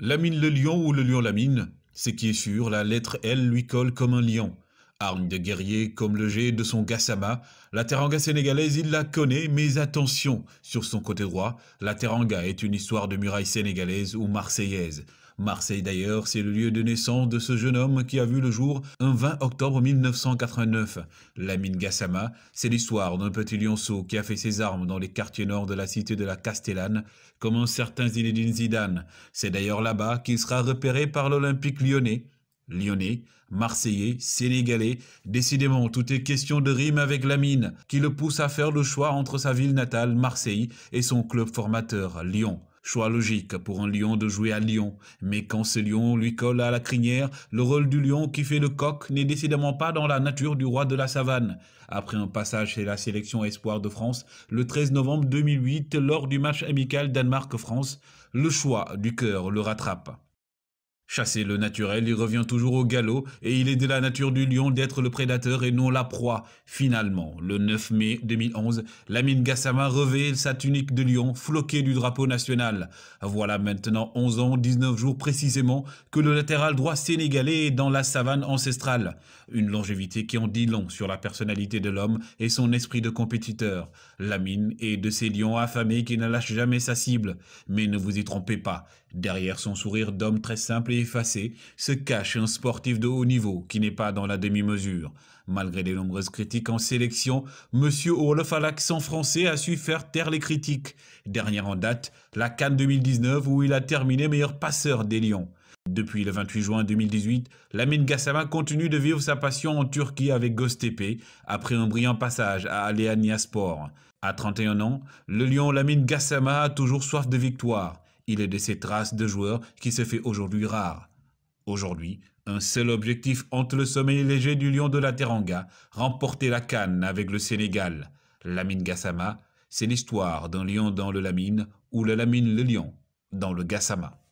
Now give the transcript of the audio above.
Lamine le lion ou le lion Lamine, c'est qui est sûr, la lettre L lui colle comme un lion. Arme de guerrier comme le jet de son Gassama, la teranga sénégalaise, il la connaît, mais attention, sur son côté droit, la teranga est une histoire de muraille sénégalaise ou marseillaise. Marseille d'ailleurs, c'est le lieu de naissance de ce jeune homme qui a vu le jour un 20 octobre 1989. Lamine Gassama, c'est l'histoire d'un petit lionceau qui a fait ses armes dans les quartiers nord de la cité de la Castellane, comme un certain Zinedine Zidane. C'est d'ailleurs là-bas qu'il sera repéré par l'Olympique lyonnais Lyonnais, Marseillais, Sénégalais, décidément tout est question de rime avec la mine, qui le pousse à faire le choix entre sa ville natale, Marseille, et son club formateur, Lyon. Choix logique pour un lion de jouer à Lyon, mais quand ce lion lui colle à la crinière, le rôle du lion qui fait le coq n'est décidément pas dans la nature du roi de la savane. Après un passage chez la sélection espoir de France, le 13 novembre 2008, lors du match amical Danemark-France, le choix du cœur le rattrape. Chasser le naturel, il revient toujours au galop et il est de la nature du lion d'être le prédateur et non la proie. Finalement, le 9 mai 2011, Lamine Gassama revêt sa tunique de lion floquée du drapeau national. Voilà maintenant 11 ans, 19 jours précisément, que le latéral droit sénégalais est dans la savane ancestrale. Une longévité qui en dit long sur la personnalité de l'homme et son esprit de compétiteur. Lamine est de ces lions affamés qui ne lâchent jamais sa cible. Mais ne vous y trompez pas, derrière son sourire d'homme très simple et effacé se cache un sportif de haut niveau qui n'est pas dans la demi-mesure. Malgré les nombreuses critiques en sélection, M. Olof à l'accent français a su faire taire les critiques. Dernière en date, la Cannes 2019 où il a terminé meilleur passeur des Lions. Depuis le 28 juin 2018, Lamine Gassama continue de vivre sa passion en Turquie avec Göztepe après un brillant passage à Aléania Sport. À 31 ans, le lion Lamine Gassama a toujours soif de victoire il est de ces traces de joueurs qui se fait aujourd'hui rare. Aujourd'hui, un seul objectif hante le sommeil léger du lion de la Teranga, remporter la canne avec le Sénégal. Lamine Gassama, c'est l'histoire d'un lion dans le Lamine ou le Lamine le lion dans le Gassama.